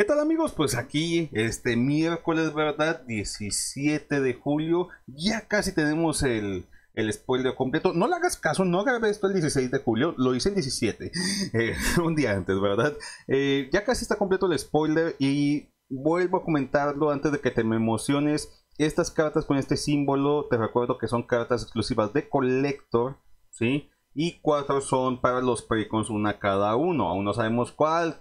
¿Qué tal amigos? Pues aquí este miércoles, ¿verdad? 17 de julio. Ya casi tenemos el, el spoiler completo. No le hagas caso, no grabé esto el 16 de julio, lo hice el 17, eh, un día antes, ¿verdad? Eh, ya casi está completo el spoiler y vuelvo a comentarlo antes de que te me emociones. Estas cartas con este símbolo, te recuerdo que son cartas exclusivas de Collector, ¿sí? Y cuatro son para los precons, una cada uno. Aún no sabemos cuál,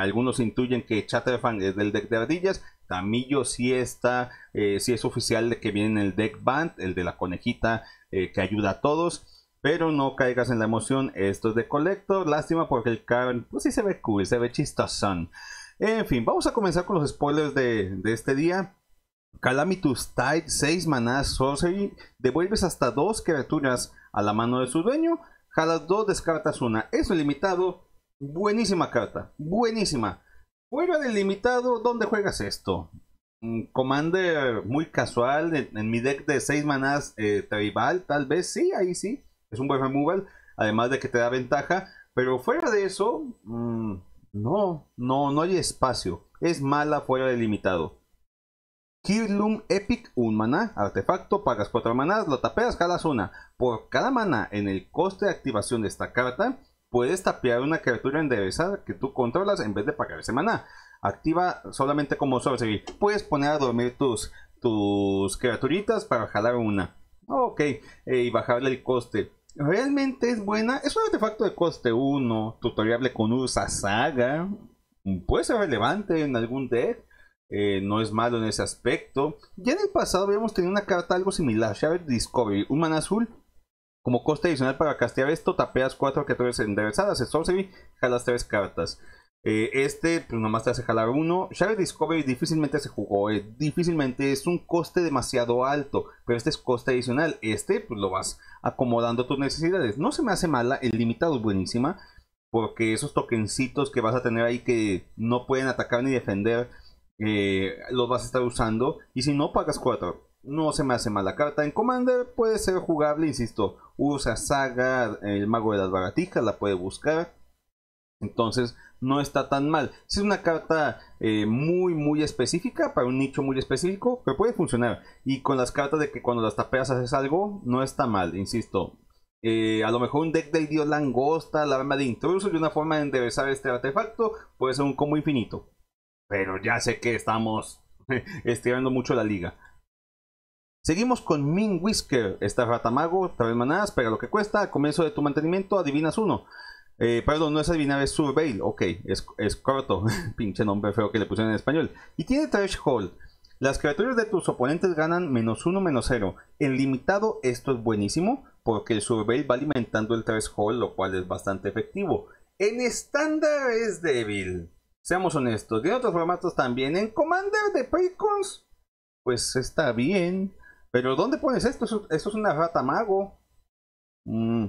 algunos intuyen que Chatterfan es del deck de ardillas. Tamillo sí está, eh, Si es oficial de que viene el deck Band, el de la conejita eh, que ayuda a todos. Pero no caigas en la emoción, esto es de Collector. Lástima porque el card, pues sí se ve cool, se ve son En fin, vamos a comenzar con los spoilers de, este día. Calamitous Tide, 6 manás Sorcery, devuelves hasta 2 criaturas a la mano de su dueño, jalas 2, descartas una, es limitado, Buenísima carta, buenísima. Fuera del limitado, ¿dónde juegas esto? Mm, Commander muy casual, en, mi deck de 6 manas eh, tribal, tal vez, sí, ahí sí, es un buen removal, además de que te da ventaja, pero fuera de eso, mm, no, no, no hay espacio, es mala fuera del limitado. Kirlum Epic, un maná, artefacto, pagas 4 manas lo tapeas, cada zona Por cada mana en el coste de activación de esta carta, puedes tapear una criatura enderezada que tú controlas en vez de pagar semana. Activa solamente como sorcery. Puedes poner a dormir tus, criaturitas para jalar una. Ok, eh, y bajarle el coste. Realmente es buena. Es un artefacto de coste 1, tutoriable con Ursa Saga. Puede ser relevante en algún deck. Eh, no es malo en ese aspecto. Ya en el pasado habíamos tenido una carta algo similar, Shared Discovery, un azul como coste adicional para castear esto, tapeas 4 criaturas enderezadas. el sorcery, jalas 3 cartas. Eh, este, pues nomás te hace jalar uno. Shadow Discovery difícilmente se jugó. Eh, difícilmente es un coste demasiado alto. Pero este es coste adicional. Este, pues lo vas acomodando a tus necesidades. No se me hace mala. El limitado es buenísima. Porque esos tokencitos que vas a tener ahí que no pueden atacar ni defender. Eh, los vas a estar usando. Y si no, pagas cuatro no se me hace mal la carta. En Commander puede ser jugable, insisto. Usa Saga, el mago de las baratijas, la puede buscar. Entonces no está tan mal. Si es una carta eh, muy muy específica para un nicho muy específico, pero puede funcionar. Y con las cartas de que cuando las tapeas haces algo, no está mal, insisto. Eh, a lo mejor un deck de dios langosta, la arma de intruso y una forma de enderezar este artefacto puede ser un combo infinito. Pero ya sé que estamos eh, estirando mucho la liga. Seguimos con Min Whisker, esta rata mago, trae manadas, pega lo que cuesta, comienzo de tu mantenimiento adivinas uno. Eh, perdón, no es adivinar, es Surveil, ok, es, corto, pinche nombre feo que le pusieron en español. Y tiene Threshold. Las criaturas de tus oponentes ganan menos uno, menos cero. En limitado esto es buenísimo porque el Surveil va alimentando el Threshold, lo cual es bastante efectivo. En estándar es débil. Seamos honestos, de otros formatos también. En Commander de Precons, pues está bien pero ¿dónde pones esto? Esto es una rata mago. Mm,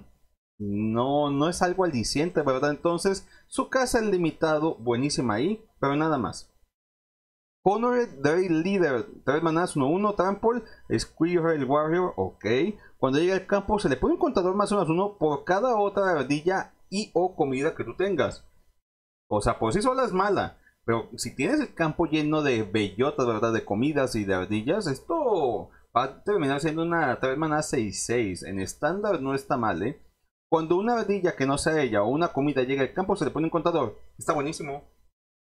no, no es algo aliciente, ¿verdad? Entonces, su casa es limitado, buenísima ahí, pero nada más. Honored Dray Leader, 3 manadas, 1-1, Trample, Squirrel Warrior, ok. Cuando llega al campo se le pone un contador más menos uno por cada otra ardilla y o comida que tú tengas. O sea, por sí sola es mala, pero si tienes el campo lleno de bellotas, ¿verdad? De comidas y de ardillas, esto va a terminar siendo una 3 maná 6-6. En estándar no está mal, ¿eh? Cuando una ardilla que no sea ella o una comida llega al campo, se le pone un contador. Está buenísimo.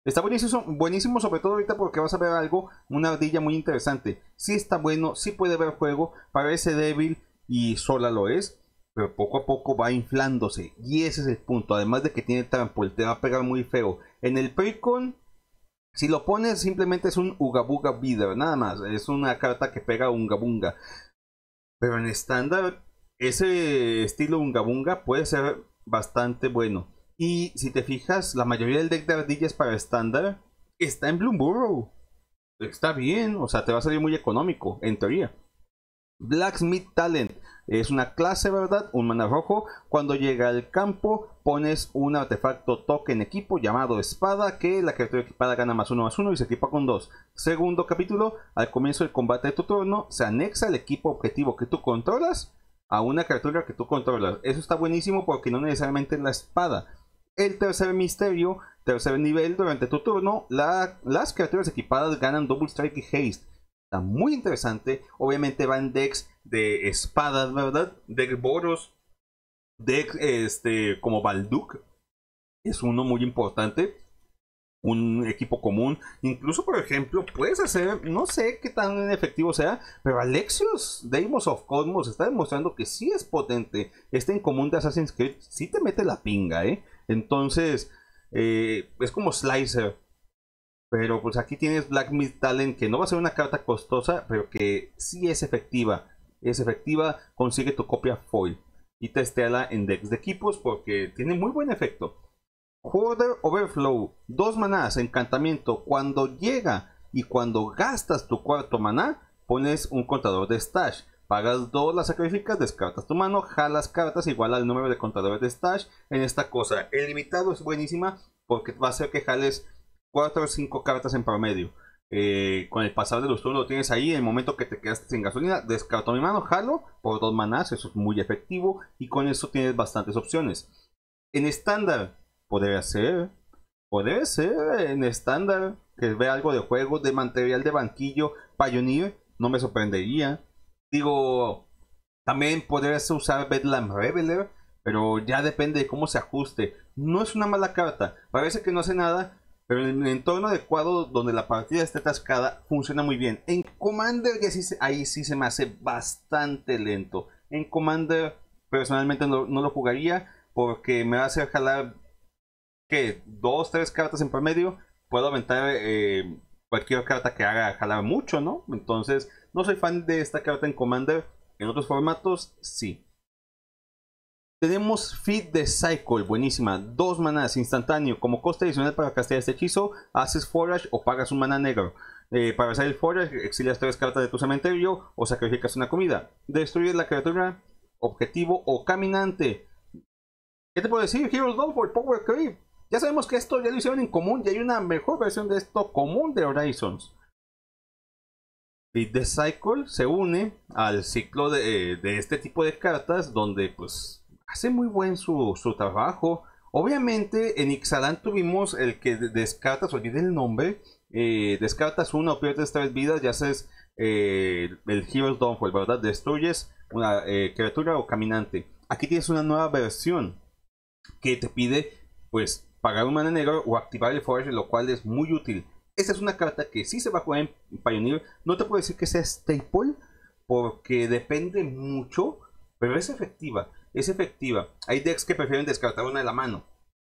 Está buenísimo, buenísimo sobre todo ahorita porque vas a ver algo, una ardilla muy interesante. Sí está bueno, sí puede ver juego, parece débil y sola lo es, pero poco a poco va inflándose. Y ese es el punto, además de que tiene trampo, te va a pegar muy feo. En el Precon si lo pones, simplemente es un Ugabuga Bidder, nada más. Es una carta que pega Ungabunga. Pero en estándar, ese estilo Ungabunga puede ser bastante bueno. Y si te fijas, la mayoría del deck de ardillas para estándar está en Bloomborough. Está bien, o sea, te va a salir muy económico, en teoría. Blacksmith Talent. Es una clase, ¿verdad? Un mana rojo. Cuando llega al campo, pones un artefacto token equipo llamado espada, que la criatura equipada gana más uno más uno y se equipa con dos. Segundo capítulo, al comienzo del combate de tu turno, se anexa el equipo objetivo que tú controlas a una criatura que tú controlas. Eso está buenísimo porque no necesariamente es la espada. El tercer misterio, tercer nivel, durante tu turno, las criaturas equipadas ganan Double Strike y Haste. Está muy interesante. Obviamente van decks de espadas, ¿verdad? Deck Boros. Deck este, como Balduk. Es uno muy importante. Un equipo común. Incluso, por ejemplo, puedes hacer, no sé qué tan efectivo sea, pero Alexios, Deimos of Cosmos, está demostrando que sí es potente. Este en común de Assassin's Creed sí te mete la pinga, ¿eh? Entonces, eh, es como Slicer pero pues aquí tienes Black Myth Talent, que no va a ser una carta costosa, pero que sí es efectiva. Es efectiva, consigue tu copia foil y testeala en decks de equipos porque tiene muy buen efecto. Quarter Overflow, dos manás, encantamiento. Cuando llega y cuando gastas tu cuarto maná, pones un contador de stash. Pagas dos, las sacrificas, descartas tu mano, jalas cartas igual al número de contadores de stash en esta cosa. El limitado es buenísima porque va a ser que jales 4 o 5 cartas en promedio. Eh, con el pasar de los turnos lo tienes ahí, en el momento que te quedaste sin gasolina, descarto mi mano, jalo por dos manás, eso es muy efectivo y con eso tienes bastantes opciones. En estándar, podría ser, podría ser en estándar que vea algo de juego, de material de banquillo, Pioneer, no me sorprendería. Digo, también podrías usar Bedlam Reveler, pero ya depende de cómo se ajuste. No es una mala carta, parece que no hace nada, pero en el entorno adecuado donde la partida esté atascada funciona muy bien. En Commander ahí sí se me hace bastante lento. En Commander personalmente no, lo jugaría porque me va a hacer jalar que dos, tres cartas en promedio. Puedo aventar eh, cualquier carta que haga jalar mucho, ¿no? Entonces no soy fan de esta carta en Commander. En otros formatos sí. Tenemos Feed the Cycle, buenísima. Dos manas instantáneo. Como coste adicional para castear este hechizo, haces Forage o pagas un mana negro. Eh, para hacer el Forage, exilias tres cartas de tu cementerio o sacrificas una comida. Destruyes la criatura, objetivo o caminante. ¿Qué te puedo decir? Heroes don't for Power Creep. Ya sabemos que esto ya lo hicieron en común y hay una mejor versión de esto común de Horizons. Feed the Cycle se une al ciclo de eh, este tipo de cartas donde pues hace muy buen su, trabajo. Obviamente en Ixalan tuvimos el que descartas, olvidé el nombre, eh, descartas una o pierdes tres vidas ya haces eh, el Heroes Downfall, ¿verdad? Destruyes una eh, criatura o caminante. Aquí tienes una nueva versión que te pide pues pagar un mana negro o activar el Forge, lo cual es muy útil. Esta es una carta que sí se va a jugar en Pioneer. No te puedo decir que sea staple porque depende mucho, pero es efectiva es efectiva. Hay decks que prefieren descartar una de la mano.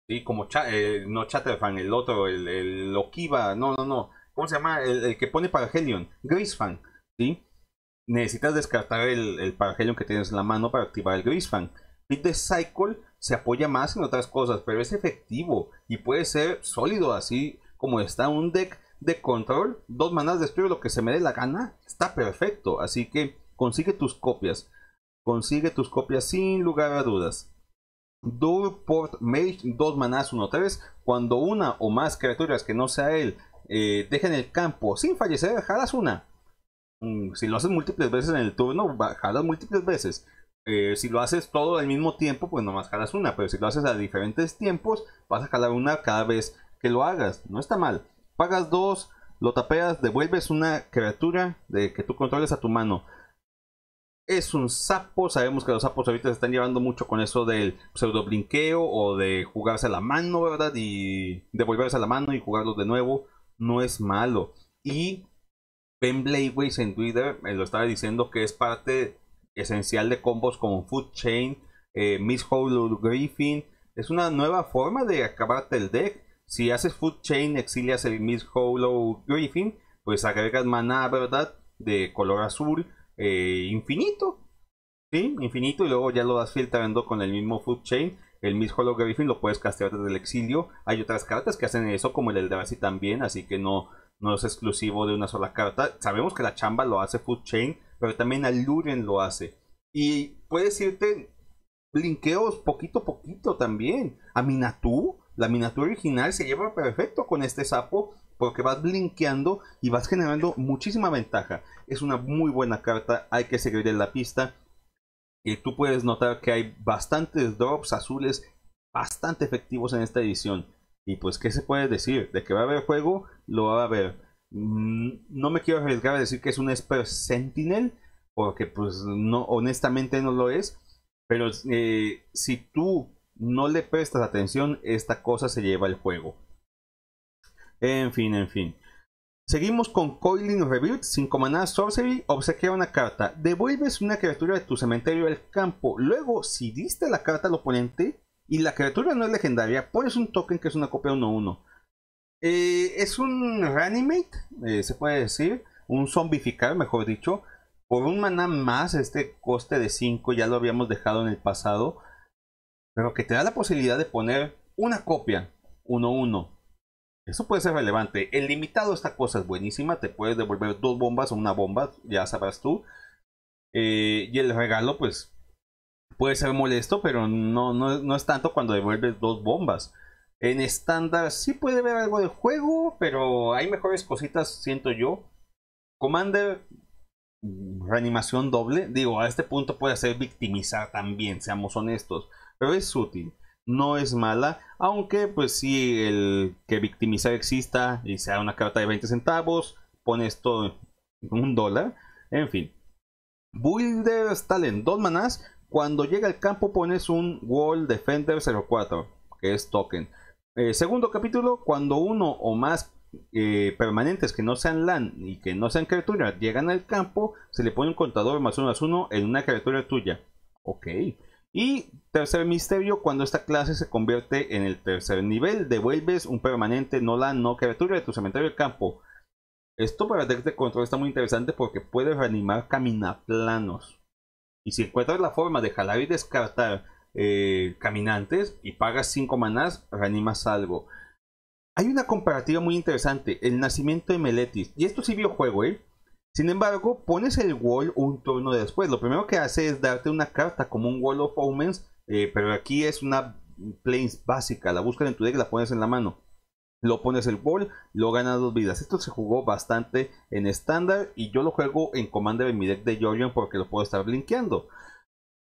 ¿sí? Como eh, no Chatterfan, el otro, el, el no, no, no. ¿Cómo se llama? El, que pone para Grisfan. ¿sí? Necesitas descartar el, el Paragelion que tienes en la mano para activar el Grisfan. Pit de Cycle se apoya más en otras cosas, pero es efectivo y puede ser sólido así como está un deck de control. Dos manas destruye lo que se me dé la gana. Está perfecto. Así que consigue tus copias. Consigue tus copias sin lugar a dudas. Dur Port Mage, 2 manás 1-3. Cuando una o más criaturas que no sea él eh, dejen el campo sin fallecer, jalas una. Mm, si lo haces múltiples veces en el turno, jalas múltiples veces. Eh, si lo haces todo al mismo tiempo, pues nomás jalas una. Pero si lo haces a diferentes tiempos, vas a jalar una cada vez que lo hagas. No está mal. Pagas dos, lo tapeas, devuelves una criatura de que tú controles a tu mano es un sapo. Sabemos que los sapos ahorita se están llevando mucho con eso del pseudo blinqueo o de jugarse a la mano, ¿verdad? Y devolverse a la mano y jugarlo de nuevo. No es malo. Y Ben Bladeways en Twitter me eh, lo estaba diciendo que es parte esencial de combos como Food Chain, eh, Miss Hollow Griffin. Es una nueva forma de acabarte el deck. Si haces Food Chain, exilias el Miss Hollow Griffin, pues agregas maná, ¿verdad? De color azul eh, infinito. Sí, infinito y luego ya lo vas filtrando con el mismo food chain. El mismo Hollow Griffin lo puedes castear desde el exilio. Hay otras cartas que hacen eso, como el Eldrazi también, así que no, no es exclusivo de una sola carta. Sabemos que la chamba lo hace Food Chain, pero también Aluren lo hace. Y puedes irte blinqueos poquito a poquito también. A Minatú, la Minatú original se lleva perfecto con este sapo porque vas blinqueando y vas generando muchísima ventaja. Es una muy buena carta, hay que seguir en la pista. Y tú puedes notar que hay bastantes drops azules bastante efectivos en esta edición. Y pues, ¿qué se puede decir? De que va a haber juego, lo va a haber. Mm, no me quiero arriesgar a decir que es un Esper Sentinel, porque pues no, honestamente no lo es. Pero eh, si tú no le prestas atención, esta cosa se lleva el juego. En fin, en fin. Seguimos con Coiling Rebuild, 5 maná Sorcery, obsequia una carta. Devuelves una criatura de tu cementerio al campo. Luego, si diste la carta al oponente y la criatura no es legendaria, pones un token que es una copia 1-1. Eh, es un reanimate, eh, se puede decir, un zombificar, mejor dicho. Por un maná más, este coste de 5 ya lo habíamos dejado en el pasado. Pero que te da la posibilidad de poner una copia 1-1 eso puede ser relevante. El limitado, esta cosa es buenísima. Te puedes devolver dos bombas o una bomba, ya sabrás tú. Eh, y el regalo, pues, puede ser molesto, pero no, no, no es tanto cuando devuelves dos bombas. En estándar sí puede haber algo de juego, pero hay mejores cositas, siento yo. Commander, reanimación doble. Digo, a este punto puede ser victimizar también, seamos honestos. Pero es útil no es mala, aunque pues si el que victimizar exista y sea una carta de 20 centavos, pones todo en un dólar, en fin. Builders Talent, dos manás, cuando llega al campo pones un Wall Defender 04, que es token. Eh, segundo capítulo, cuando uno o más eh, permanentes que no sean LAN y que no sean criaturas llegan al campo, se le pone un contador más uno más uno en una criatura tuya. Ok. Y tercer misterio, cuando esta clase se convierte en el tercer nivel, devuelves un permanente no la no criatura de tu cementerio de campo. Esto para de control está muy interesante porque puedes reanimar caminaplanos. Y si encuentras la forma de jalar y descartar eh, caminantes y pagas 5 manás, reanimas algo. Hay una comparativa muy interesante, el nacimiento de Meletis. Y esto sí juego, ¿eh? Sin embargo, pones el wall un turno después. Lo primero que hace es darte una carta como un wall of omens, eh, pero aquí es una play básica. La buscas en tu deck, la pones en la mano. Lo pones el wall, lo ganas dos vidas. Esto se jugó bastante en estándar y yo lo juego en Commander en mi deck de Georgian porque lo puedo estar blinkeando.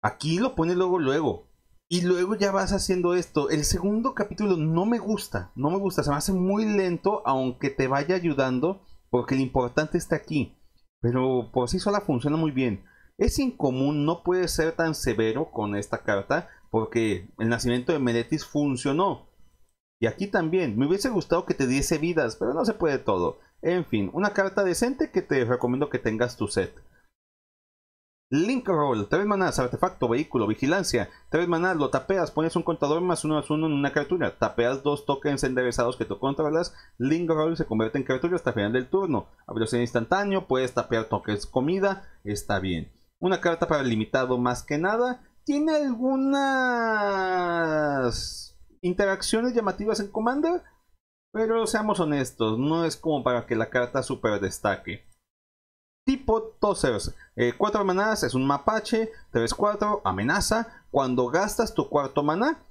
Aquí lo pones luego, luego. Y luego ya vas haciendo esto. El segundo capítulo no me gusta, no me gusta. Se me hace muy lento, aunque te vaya ayudando porque lo importante está aquí pero por sí sola funciona muy bien. Es incomún, no puede ser tan severo con esta carta, porque el nacimiento de Meletis funcionó. Y aquí también, me hubiese gustado que te diese vidas, pero no se puede todo. En fin, una carta decente que te recomiendo que tengas tu set. Link Roll, 3 manadas, artefacto, vehículo, vigilancia. 3 manadas, lo tapeas, pones un contador más uno más uno en una criatura. Tapeas dos tokens enderezados que tú controlas. Link Roll se convierte en criatura hasta el final del turno. A velocidad instantáneo, puedes tapear tokens comida. Está bien. Una carta para el limitado más que nada. Tiene algunas interacciones llamativas en Commander. Pero seamos honestos, no es como para que la carta super destaque. Potosers, Tossers. Eh, cuatro manadas es un mapache, 3-4, amenaza. Cuando gastas tu cuarto maná,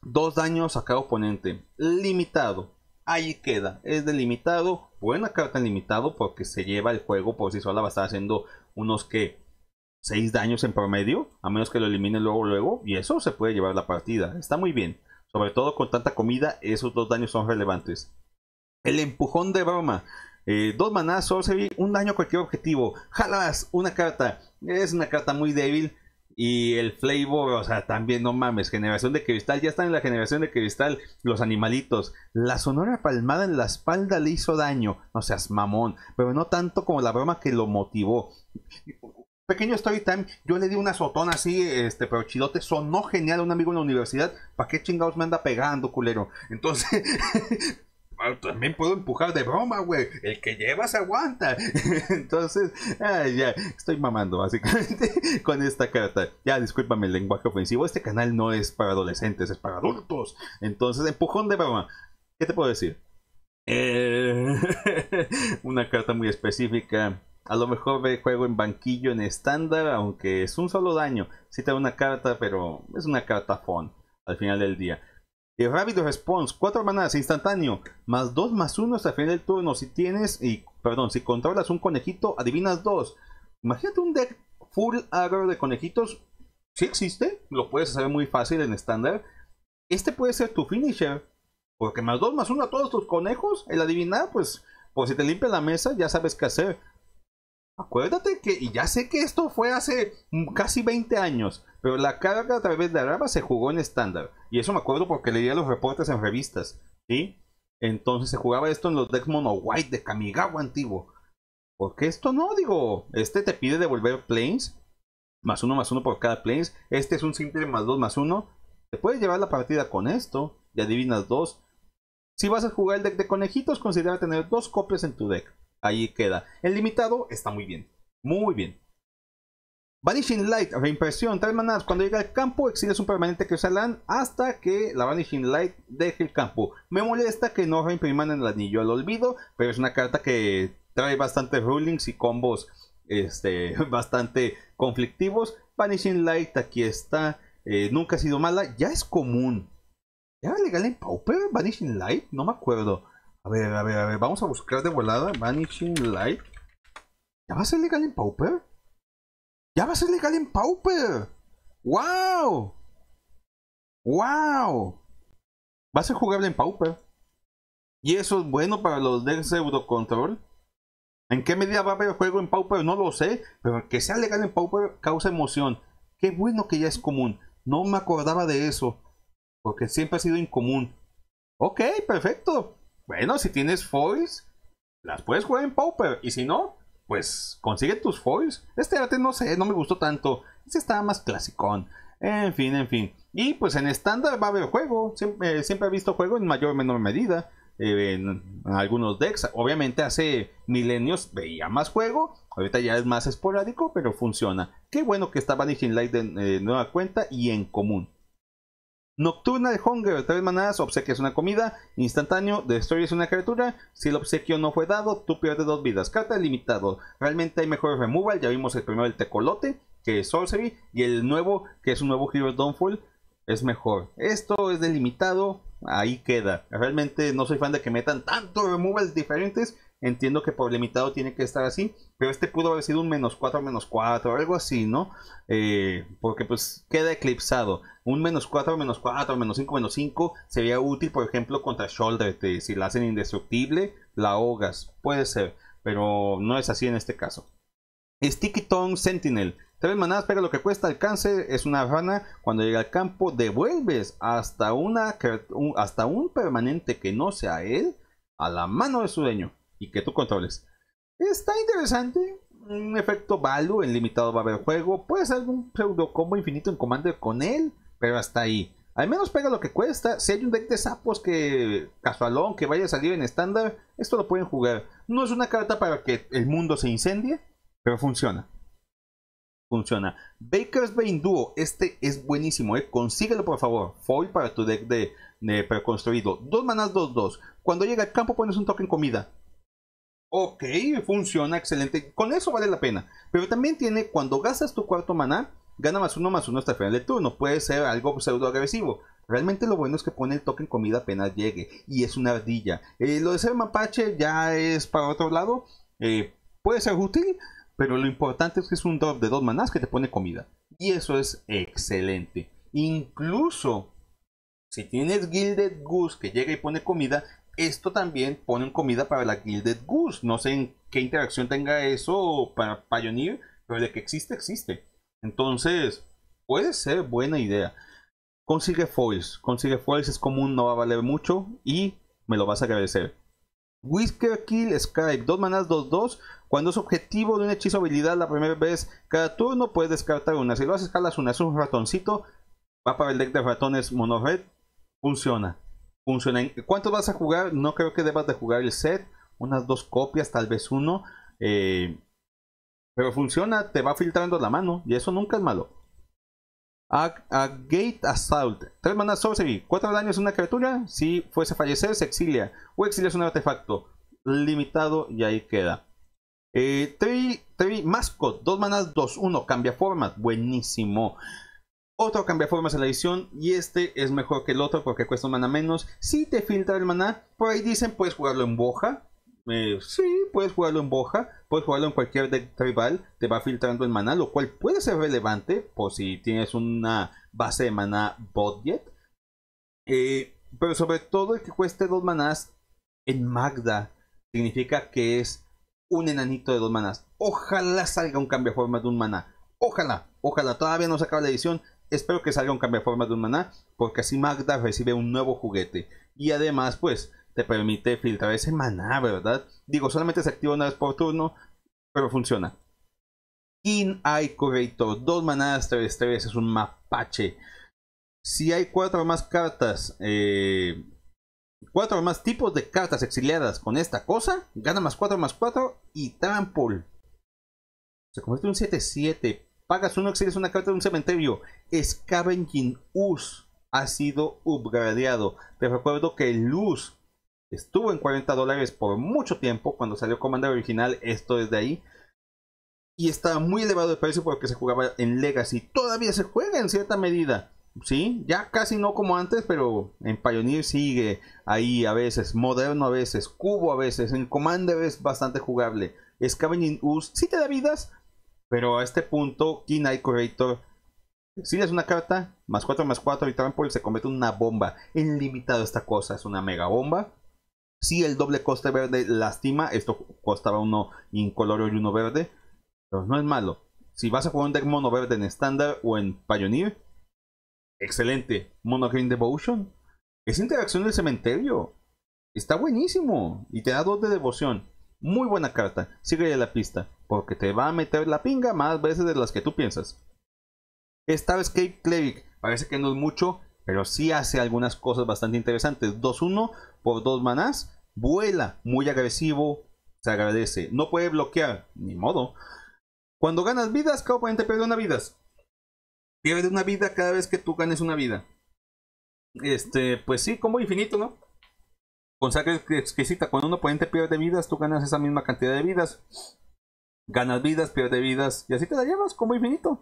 dos daños a cada oponente. Limitado. Ahí queda. Es delimitado. Buena carta limitado porque se lleva el juego por sí sola. Va a estar haciendo unos que 6 daños en promedio. A menos que lo elimine luego, luego. Y eso se puede llevar la partida. Está muy bien. Sobre todo con tanta comida, esos dos daños son relevantes. El empujón de broma. Eh, dos se sorcery, un daño a cualquier objetivo. Jalas una carta. Es una carta muy débil. Y el flavor, o sea, también no mames. Generación de cristal. Ya están en la generación de cristal los animalitos. La sonora palmada en la espalda le hizo daño. No seas mamón. Pero no tanto como la broma que lo motivó pequeño story time, yo le di una sotona así, este, pero chidote, sonó genial a un amigo en la universidad, ¿para qué chingados me anda pegando, culero? Entonces, Ah, también puedo empujar de broma, güey. El que lleva se aguanta. Entonces, ay, ya, estoy mamando básicamente con esta carta. Ya, discúlpame el lenguaje ofensivo. Este canal no es para adolescentes, es para adultos. Entonces, empujón de broma. ¿Qué te puedo decir? Eh, una carta muy específica. A lo mejor juego en banquillo en estándar, aunque es un solo daño. Si sí te una carta, pero es una carta fun al final del día. Y rápido response, 4 manadas instantáneo, más 2 más 1 hasta el final del turno. Si tienes, y perdón, si controlas un conejito, adivinas 2. Imagínate un deck full agro de conejitos. Si existe, lo puedes hacer muy fácil en estándar. Este puede ser tu finisher. Porque más 2 más 1 a todos tus conejos, el adivinar, pues, pues si te limpia la mesa, ya sabes qué hacer. Acuérdate que, y ya sé que esto fue hace casi 20 años, pero la carga a través de Araba se jugó en estándar. Y eso me acuerdo porque leía los reportes en revistas, ¿sí? Entonces se jugaba esto en los decks mono white de Kamigawa antiguo. Porque esto no, digo, este te pide devolver planes, más uno más uno por cada planes. Este es un simple más dos más uno. Te puedes llevar la partida con esto y adivinas dos. Si vas a jugar el deck de conejitos, considera tener dos copias en tu deck. Ahí queda. El limitado está muy bien. Muy bien. Vanishing Light, reimpresión, tal maná, cuando llega al campo exiles un permanente que usa hasta que la Vanishing Light deje el campo. Me molesta que no reimpriman el anillo al olvido, pero es una carta que trae bastantes rulings y combos este, bastante conflictivos. Vanishing Light aquí está, eh, nunca ha sido mala, ya es común. ¿Ya era legal en Pauper Vanishing Light? No me acuerdo. A ver, a ver, a ver, vamos a buscar de volada Vanishing Light. ¿Ya va a ser legal en Pauper? Ya va a ser legal en Pauper. ¡Wow! ¡Wow! Va a ser jugable en Pauper. Y eso es bueno para los de pseudo control. ¿En qué medida va a haber juego en Pauper? No lo sé, pero que sea legal en Pauper causa emoción. Qué bueno que ya es común. No me acordaba de eso, porque siempre ha sido incomún. Ok, perfecto. Bueno, si tienes foils, las puedes jugar en Pauper, y si no, pues consigue tus foils. Este arte no sé, no me gustó tanto. Este estaba más clasicón. En fin, en fin. Y pues en estándar va a haber juego. Eh, siempre, he visto juego en mayor o menor medida. Eh, en, algunos decks. Obviamente hace milenios veía más juego. Ahorita ya es más esporádico, pero funciona. Qué bueno que está Vanishing Light de eh, nueva cuenta y en común. Nocturna Nocturnal Hunger, tres manadas, obsequias una comida, instantáneo, destruyes una criatura, si el obsequio no fue dado, tú pierdes dos vidas, carta limitado, realmente hay mejor removal, ya vimos el primero del tecolote, que es Sorcery, y el nuevo, que es un nuevo Hero full es mejor. Esto es delimitado, ahí queda. Realmente no soy fan de que metan tantos removals diferentes. Entiendo que por limitado tiene que estar así, pero este pudo haber sido un menos 4, menos 4, algo así, ¿no? Eh, porque pues queda eclipsado. Un menos 4, menos 4, menos 5, menos 5 sería útil, por ejemplo, contra Shoulder. si la hacen indestructible, la ahogas. Puede ser, pero no es así en este caso. Sticky Tongue Sentinel. Tres manadas pega lo que cuesta, alcance, es una rana. Cuando llega al campo, devuelves hasta, una, hasta un permanente que no sea él a la mano de su dueño y que tú controles. Está interesante. Un efecto value, el limitado va a haber juego. Puede ser algún pseudo combo infinito en Commander con él, pero hasta ahí. Al menos pega lo que cuesta. Si hay un deck de sapos que casualón que vaya a salir en estándar, esto lo pueden jugar. No es una carta para que el mundo se incendie, pero funciona funciona. Baker's Bane Duo, este es buenísimo, ¿eh? consíguelo por favor. Foil para tu deck de, preconstruido. Dos manas, dos dos, Cuando llega al campo pones un token comida. Ok, funciona, excelente. Con eso vale la pena. Pero también tiene, cuando gastas tu cuarto maná, gana más uno más uno hasta el final del turno. Puede ser algo pseudo agresivo. Realmente lo bueno es que pone el token comida apenas llegue. Y es una ardilla. Eh, lo de ser mapache ya es para otro lado. Eh, puede ser útil, pero lo importante es que es un drop de dos manás que te pone comida. Y eso es excelente. Incluso si tienes Gilded Goose que llega y pone comida, esto también pone comida para la Gilded Goose. No sé en qué interacción tenga eso para Pioneer, pero de que existe, existe. Entonces, puede ser buena idea. Consigue foils. Consigue foils es común, no va a valer mucho y me lo vas a agradecer. Whisker Kill skype 2 manas 2-2. Cuando es objetivo de un hechizo habilidad la primera vez cada turno, puedes descartar una. Si lo haces, jalas una. Es un ratoncito. Va para el deck de ratones red, Funciona. Funciona. ¿Cuánto vas a jugar? No creo que debas de jugar el set. Unas dos copias, tal vez uno. Eh, pero funciona, te va filtrando la mano. Y eso nunca es malo. A, Gate Assault. 3 mana Sorcery. 4 daños a una criatura. Si fuese a fallecer, se exilia. O exilia es un artefacto. Limitado y ahí queda. Eh, Mascot. dos manas 2-1. Cambia formas. Buenísimo. Otro cambia formas en la edición. Y este es mejor que el otro porque cuesta un mana menos. Si te filtra el maná, por ahí dicen puedes jugarlo en boja sí, puedes jugarlo en Boja, puedes jugarlo en cualquier deck tribal, te va filtrando el maná, lo cual puede ser relevante por si tienes una base de maná Bodget. Eh, pero sobre todo el que cueste dos manás en Magda significa que es un enanito de dos manás. Ojalá salga un cambio de forma de un maná. Ojalá, ojalá. Todavía no se acaba la edición. Espero que salga un cambio de forma de un maná. Porque así Magda recibe un nuevo juguete. Y además, pues, te permite filtrar ese maná, ¿verdad? Digo, solamente se activa una vez por turno, pero funciona. King Eye Corrector, dos manadas, tres estrellas, es un mapache. Si hay cuatro más cartas, eh, cuatro más tipos de cartas exiliadas con esta cosa, gana más cuatro, más cuatro. y Trample. Se convierte en un 7-7. Pagas uno, exiles una carta de un cementerio. Scavenging Us ha sido upgradeado. Te recuerdo que el Luz Estuvo en 40 dólares por mucho tiempo cuando salió Commander original, esto es de ahí. Y estaba muy elevado de precio porque se jugaba en Legacy. Todavía se juega en cierta medida. Sí, ya casi no como antes, pero en Pioneer sigue ahí a veces, moderno a veces, cubo a veces, en Commander es bastante jugable. Scavenging Us sí te da vidas, pero a este punto King Eye Curator si es una carta, más 4 más 4 y Trampol se convierte en una bomba. En limitado esta cosa, es una mega bomba. Si el doble coste verde lastima, esto costaba uno incoloro y uno verde, pero no es malo. Si vas a jugar un deck mono verde en estándar o en Pioneer, excelente. Mono Green Devotion. Es interacción del cementerio. Está buenísimo. Y te da dos de devoción. Muy buena carta. Sigue la pista. Porque te va a meter la pinga más veces de las que tú piensas. Star Escape Cleric. Parece que no es mucho. Pero sí hace algunas cosas bastante interesantes. 2-1 por dos manás. Vuela, muy agresivo, se agradece. No puede bloquear, ni modo. Cuando ganas vidas, cada oponente pierde una vidas. Pierde una vida cada vez que tú ganes una vida. Este, pues sí, como infinito, ¿no? Con sangre exquisita, cuando un oponente pierde vidas, tú ganas esa misma cantidad de vidas. Ganas vidas, pierde vidas, y así te la llevas, como infinito.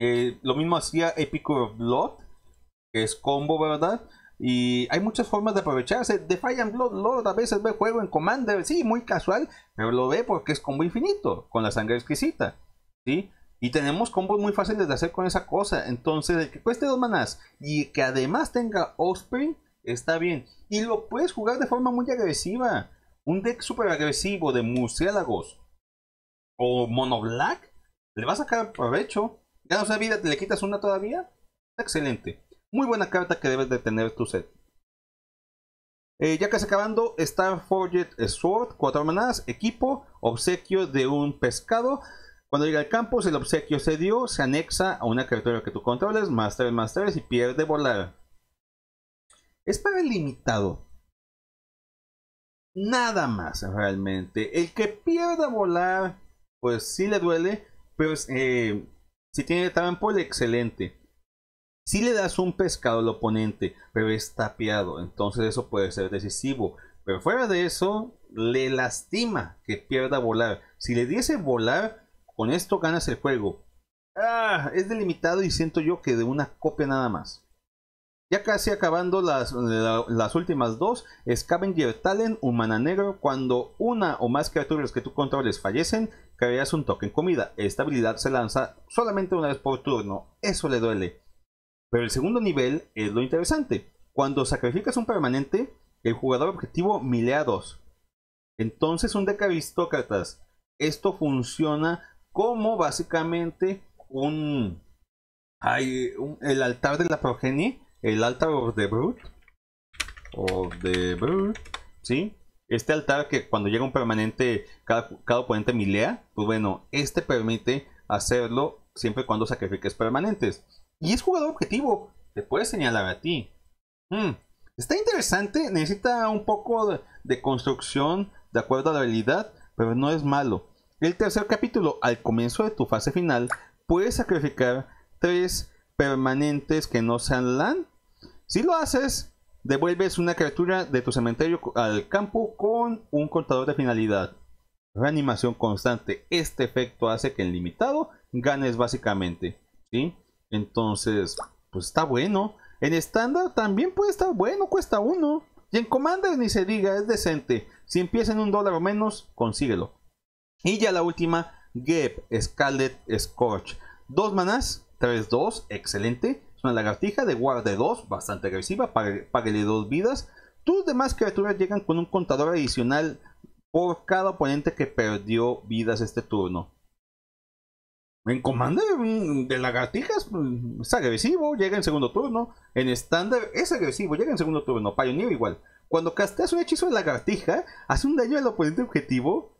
Eh, lo mismo hacía Epic Blood, que es combo, ¿verdad? Y hay muchas formas de aprovecharse. De Fire Blood Lord a veces ve juego en Commander, sí, muy casual, pero lo ve porque es combo infinito, con la sangre exquisita. ¿sí? Y tenemos combos muy fáciles de hacer con esa cosa. Entonces, el que cueste dos manas y que además tenga Offspring, está bien. Y lo puedes jugar de forma muy agresiva. Un deck super agresivo de murciélagos o mono black, le vas a sacar provecho. Ganas una vida, le quitas una todavía. excelente. Muy buena carta que debes de tener tu set. Ya eh, ya casi acabando, Starforged Forget Sword, cuatro manadas, equipo, obsequio de un pescado. Cuando llega al campo, si el obsequio se dio, se anexa a una criatura que tú controles, más Master, más y pierde volar. Es para el limitado. Nada más realmente. El que pierda volar, pues sí le duele, pero eh, si tiene trampo, excelente. Si le das un pescado al oponente, pero es tapeado, entonces eso puede ser decisivo. Pero fuera de eso, le lastima que pierda volar. Si le diese volar, con esto ganas el juego. Ah, es delimitado y siento yo que de una copia nada más. Ya casi acabando las, las últimas dos, Scavenger Talent, Humana Negro, cuando una o más criaturas que tú controles fallecen, creas un toque en comida. Esta habilidad se lanza solamente una vez por turno. Eso le duele. Pero el segundo nivel es lo interesante. Cuando sacrificas un permanente, el jugador objetivo milea dos Entonces un deca aristócratas. Esto funciona como básicamente un, hay el altar de la progenie, el altar of the brute, of the brute, ¿sí? Este altar que cuando llega un permanente, cada, cada oponente milea, pues bueno, este permite hacerlo siempre cuando sacrifiques permanentes. Y es jugador objetivo. Te puede señalar a ti. Hmm, está interesante. Necesita un poco de, construcción de acuerdo a la habilidad. Pero no es malo. El tercer capítulo, al comienzo de tu fase final, puedes sacrificar tres permanentes que no sean LAN. Si lo haces, devuelves una criatura de tu cementerio al campo con un contador de finalidad. Reanimación constante. Este efecto hace que el limitado ganes básicamente. ¿sí? Entonces, pues está bueno. En estándar también puede estar bueno, cuesta uno. Y en Commander ni se diga, es decente. Si empieza en un dólar o menos, consíguelo. Y ya la última, Gap, Scarlet Scorch. Dos manas, tres dos, excelente. Es una lagartija de guarda 2, bastante agresiva, paguele dos vidas. Tus demás criaturas llegan con un contador adicional por cada oponente que perdió vidas este turno. En comando de lagartijas, mm, es agresivo, llega en segundo turno. En estándar, es agresivo, llega en segundo turno. Pioneer igual. Cuando casteas un hechizo de lagartija, hace un daño al oponente objetivo.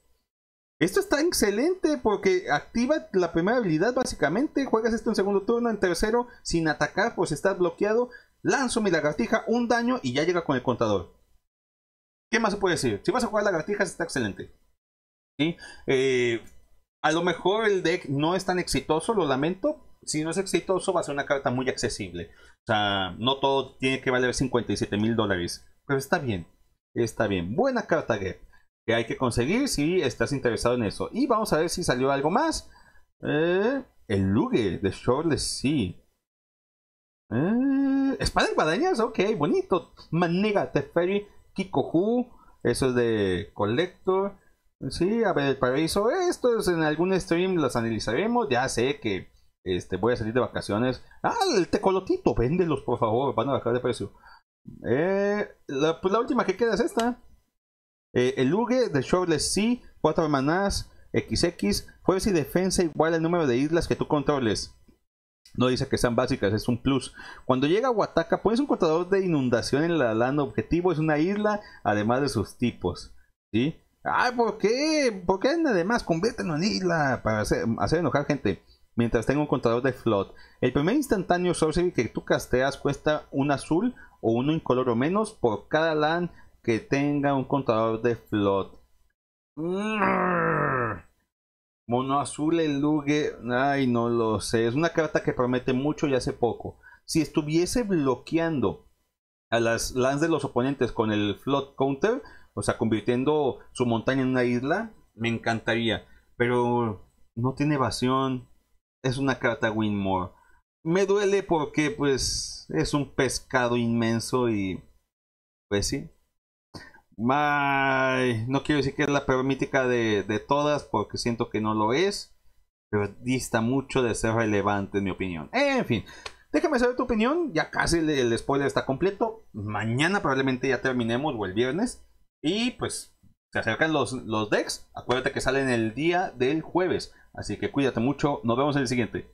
Esto está excelente porque activa la primera habilidad básicamente. Juegas esto en segundo turno, en tercero, sin atacar, pues está bloqueado. Lanzo mi lagartija, un daño y ya llega con el contador. ¿Qué más se puede decir? Si vas a jugar lagartijas está excelente. ¿Sí? Eh, a lo mejor el deck no es tan exitoso, lo lamento. Si no es exitoso, va a ser una carta muy accesible. O sea, no todo tiene que valer 57 mil dólares. Pero está bien. Está bien. Buena carta, Que hay que conseguir si estás interesado en eso. Y vamos a ver si salió algo más. Eh, el Lugue de Shortless sí Eh, Espada de guadañas, ok, bonito. Manega Teferi, Kikohu. Eso es de Collector. Sí, a ver, para Esto es en algún stream las analizaremos. Ya sé que este, voy a salir de vacaciones. Ah, el tecolotito, véndelos por favor, van a bajar de precio. Eh, pues la última que queda es esta. Eh, el Uge de Shoreless C, 4 hermanas, XX, Fuerza y defensa igual al número de islas que tú controles. No dice que sean básicas, es un plus. Cuando llega a Huataca, pones un contador de inundación en la lana objetivo, es una isla, además de sus tipos. ¿sí? Ay, ¿por qué? ¿Por qué además más? Conviértelo en isla para hacer, enojar gente. Mientras tenga un contador de flot El primer instantáneo sorcery que tú casteas cuesta un azul o uno color o menos por cada land que tenga un contador de flot mm. Mono azul el Lugue Ay, no lo sé. Es una carta que promete mucho y hace poco. Si estuviese bloqueando a las lands de los oponentes con el float counter, o sea, convirtiendo su montaña en una isla, me encantaría. Pero no tiene evasión. Es una carta Winmore. Me duele porque, pues, es un pescado inmenso y. Pues sí. no quiero decir que es la peor mítica de, de todas porque siento que no lo es. Pero dista mucho de ser relevante, en mi opinión. En fin. Déjame saber tu opinión. Ya casi el, spoiler está completo. Mañana probablemente ya terminemos o el viernes. Y pues se acercan los, los decks. Acuérdate que salen el día del jueves. Así que cuídate mucho. Nos vemos en el siguiente.